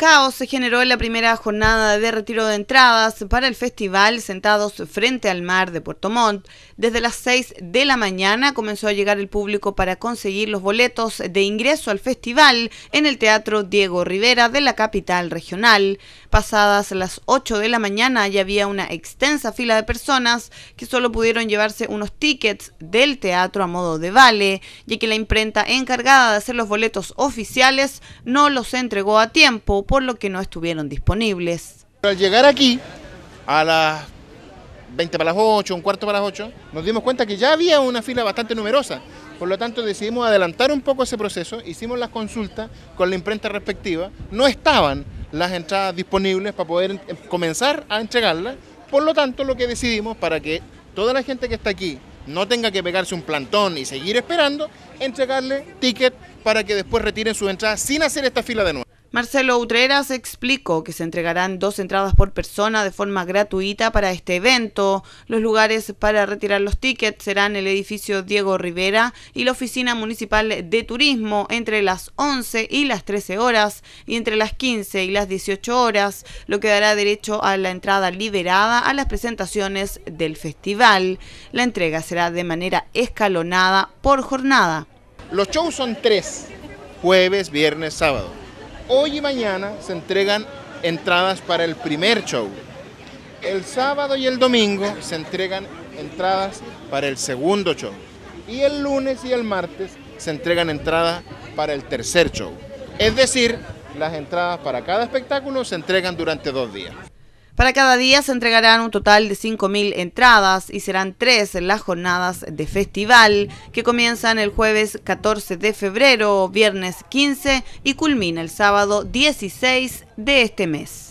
Caos se generó en la primera jornada de retiro de entradas para el festival sentados frente al mar de Puerto Montt. Desde las 6 de la mañana comenzó a llegar el público para conseguir los boletos de ingreso al festival en el Teatro Diego Rivera de la capital regional. Pasadas las 8 de la mañana ya había una extensa fila de personas que solo pudieron llevarse unos tickets del teatro a modo de vale, ya que la imprenta encargada de hacer los boletos oficiales no los entregó a tiempo por lo que no estuvieron disponibles. Al llegar aquí, a las 20 para las 8, un cuarto para las 8, nos dimos cuenta que ya había una fila bastante numerosa. Por lo tanto, decidimos adelantar un poco ese proceso, hicimos las consultas con la imprenta respectiva, no estaban las entradas disponibles para poder em, comenzar a entregarlas, por lo tanto, lo que decidimos para que toda la gente que está aquí no tenga que pegarse un plantón y seguir esperando, entregarle ticket para que después retiren sus entradas sin hacer esta fila de nuevo. Marcelo Utreras explicó que se entregarán dos entradas por persona de forma gratuita para este evento. Los lugares para retirar los tickets serán el edificio Diego Rivera y la Oficina Municipal de Turismo entre las 11 y las 13 horas y entre las 15 y las 18 horas, lo que dará derecho a la entrada liberada a las presentaciones del festival. La entrega será de manera escalonada por jornada. Los shows son tres, jueves, viernes, sábado. Hoy y mañana se entregan entradas para el primer show. El sábado y el domingo se entregan entradas para el segundo show. Y el lunes y el martes se entregan entradas para el tercer show. Es decir, las entradas para cada espectáculo se entregan durante dos días. Para cada día se entregarán un total de 5.000 entradas y serán tres las jornadas de festival que comienzan el jueves 14 de febrero, viernes 15 y culmina el sábado 16 de este mes.